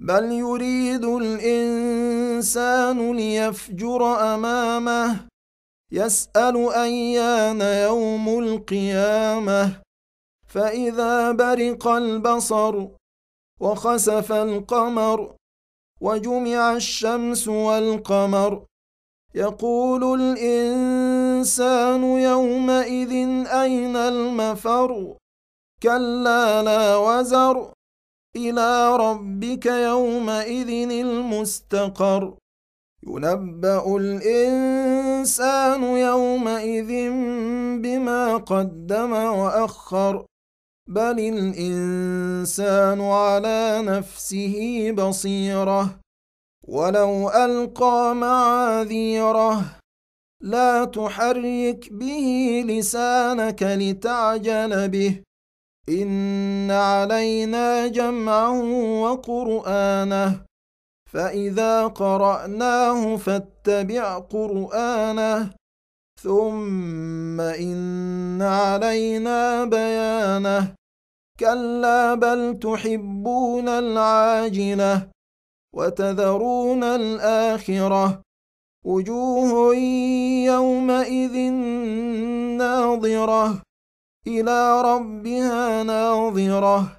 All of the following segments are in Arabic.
بل يريد الإنسان ليفجر أمامه يسأل أيان يوم القيامة فإذا برق البصر وخسف القمر وجمع الشمس والقمر يقول الإنسان يومئذ أين المفر كلا لا وزر إلى ربك يومئذ المستقر ينبأ الإنسان يومئذ بما قدم وأخر بل الإنسان على نفسه بصيرة ولو ألقى معاذيره لا تحرك به لسانك لتعجل به إن علينا جمعه وقرآنه فإذا قرأناه فاتبع قرآنه ثم إن علينا بيانه كلا بل تحبون العاجلة وتذرون الآخرة وجوه يومئذ ناظرة إلى ربها ناظرة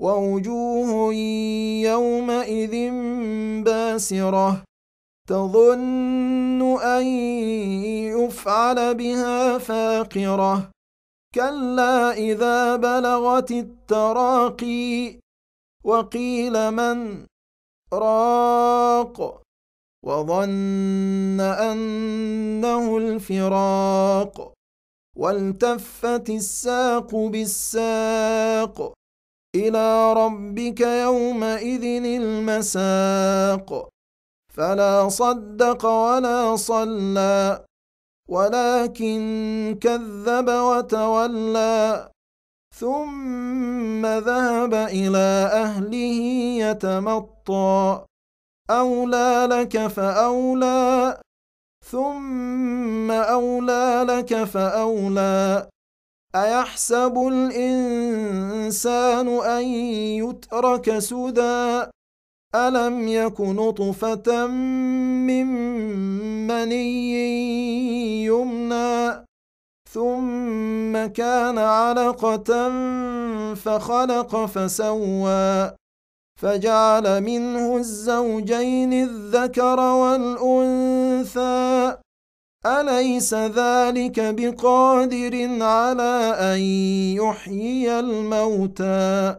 ووجوه يومئذ باسرة تظن أن يفعل بها فاقرة كلا إذا بلغت التراقي وقيل من راق وظن أنه الفراق والتفت الساق بالساق الى ربك يومئذ المساق فلا صدق ولا صلى ولكن كذب وتولى ثم ذهب الى اهله يتمطى اولى لك فاولى ثم أولى لك فأولى أيحسب الإنسان أن يترك سدى ألم يك نطفة من مني يمنى ثم كان علقة فخلق فسوى فجعل منه الزوجين الذكر والأنثى أليس ذلك بقادر على أن يحيي الموتى